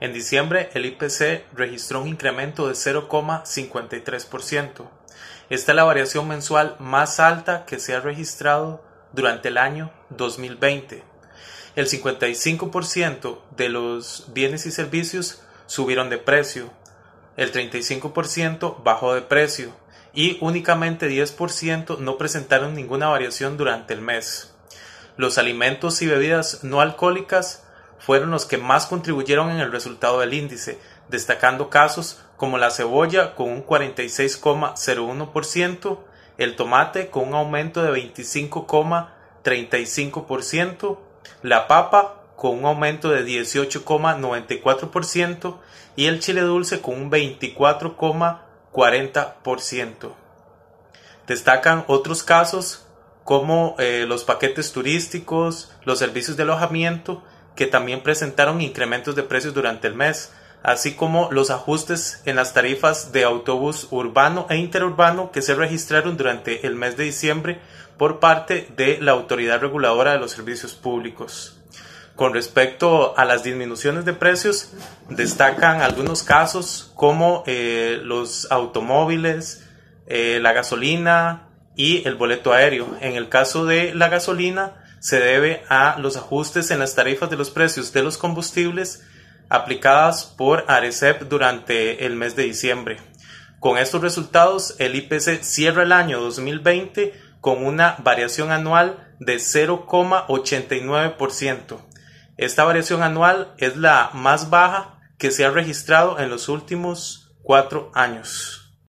En diciembre, el IPC registró un incremento de 0,53%. Esta es la variación mensual más alta que se ha registrado durante el año 2020. El 55% de los bienes y servicios subieron de precio, el 35% bajó de precio y únicamente 10% no presentaron ninguna variación durante el mes. Los alimentos y bebidas no alcohólicas fueron los que más contribuyeron en el resultado del índice, destacando casos como la cebolla con un 46,01%, el tomate con un aumento de 25,35%, la papa con un aumento de 18,94% y el chile dulce con un 24,40%. Destacan otros casos como eh, los paquetes turísticos, los servicios de alojamiento que también presentaron incrementos de precios durante el mes, así como los ajustes en las tarifas de autobús urbano e interurbano que se registraron durante el mes de diciembre por parte de la Autoridad Reguladora de los Servicios Públicos. Con respecto a las disminuciones de precios, destacan algunos casos como eh, los automóviles, eh, la gasolina y el boleto aéreo. En el caso de la gasolina, se debe a los ajustes en las tarifas de los precios de los combustibles aplicadas por ARECEP durante el mes de diciembre. Con estos resultados, el IPC cierra el año 2020 con una variación anual de 0,89%. Esta variación anual es la más baja que se ha registrado en los últimos cuatro años.